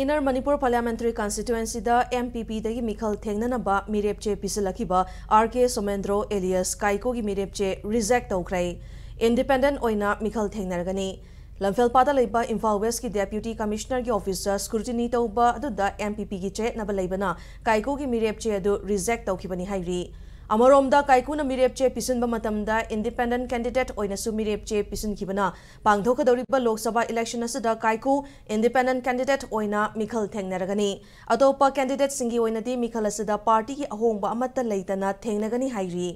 Inner Manipur Parliamentary Constituency da MPP dagi Mikhal Thengnanaba mirepche pisilakhiba RK Somendro alias Kaiko gi mirepche reject tawkhrai independent oina Mikhal Thengnargani lamfelpada leiba Imphal West ki deputy commissioner gi office da scrutiny tawba adu da MPP gi che naba leibana Kaiko gi mirepche adu reject tawkhibani hairi अमरोमदा काइकुन मिरेप चे पिसुनब मतमदा independent candidate ओइनसु मिरेप चे Lok Sabha election असदा काइकु independent candidate ओइना मिखल थेंगनरगनी अतोपा कैंडिडेट मिखल पार्टी की अहोंगबा अमत लेतना थेंगनगनी